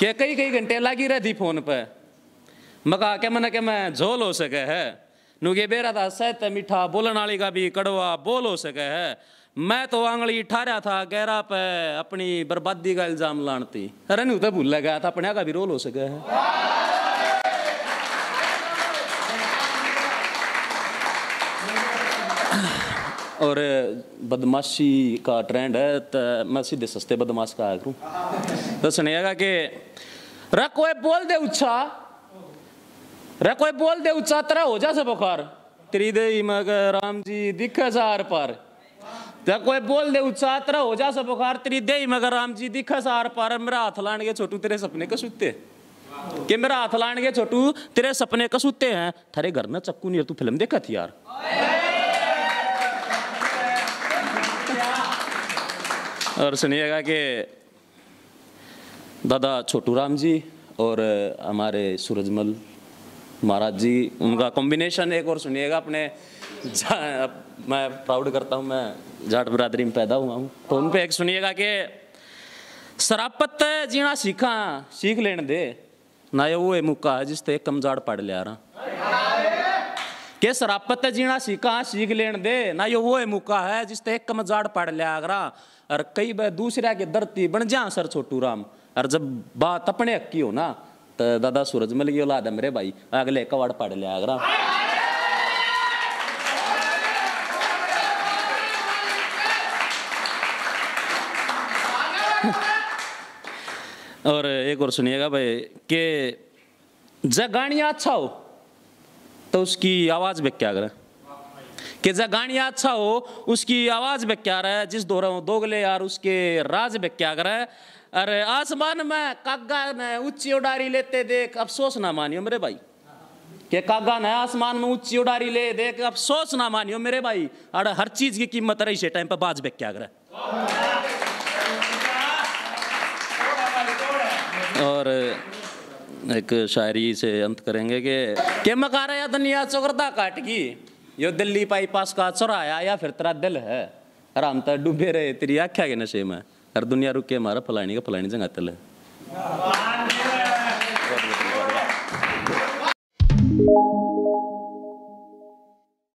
के कई कई घंटे लागी रही फोन पर मका के मन के मैं झोल हो सके है नुगे बेरा था सत मीठा बोलन वाली का भी कड़वा बोल हो सके है मैं तो आंगली ठारा था गहरा पे अपनी बर्बादी का इल्जाम लानती अरे नहीं तो भूल गया था अपने का भी रोल हो सके है और बदमाशी का ट्रेंड है तो मैं सीधे सस्ते बदमाश का आया करूँ तो सुनिएगा कि रख ओए बोल दे उच्छा रखो बोल दे उच्छा तरह हो जा से बुखार तेरी दे राम जी दिखे सार पर तो बोल दे उत्साह तरह हो जा सब बुखार तेरी दे मगर राम जी दिखा सार पर मेरा हाथ लान के छोटू तेरे सपने का सुते कि मेरा हाथ लान के छोटू तेरे सपने का सुते हैं थारे घर में चक्कू नहीं तू फिल्म देखा थी यार और सुनिएगा कि दादा छोटू राम जी और हमारे सूरजमल महाराज जी उनका कॉम्बिनेशन एक और सुनिएगा अपने मैं प्राउड करता हूँ मैं जाट बरादरी में पैदा हुआ हूँ तो उन पे एक सुनिएगा कि शरापत जीना सीखा सीख लेने दे ना ये वो मुक्का जिस एक कम जाड़ पड़ लिया रहा के सरापत जीना सी सीखा सीख लेन दे ना यो वो है मुका है जिसते एक कमजाड़ पड़ लिया अगरा और कई बार दूसरे के धरती बन जा सर छोटू राम और जब बात अपने हक्की हो ना तो दादा सूरज मिल गयो लाद मेरे भाई अगले कवाड़ पड़ लिया अगरा और एक और सुनिएगा भाई के जगानिया अच्छा हो तो उसकी आवाज़ में क्या करें कि जब गाणी अच्छा हो उसकी आवाज़ में क्या रहे जिस दोरा हो दोगले यार उसके राज में क्या करा अरे आसमान में कागा ने ऊंची उडारी लेते देख अफसोस ना मानियो मेरे भाई के कागा ने आसमान में ऊंची उडारी ले देख अफसोस ना मानियो मेरे भाई अरे हर चीज़ की कीमत रही से टाइम पर बाज बे क्या करा और एक शायरी से अंत करेंगे कि के मकार या दुनिया चौकरदा काटगी यो दिल्ली बाईपास का चौराया या फिर तेरा दिल है आराम तो डूबे रहे तेरी आख्या के नशे में हर दुनिया रुके मारा फलानी का फलानी जंगा तल है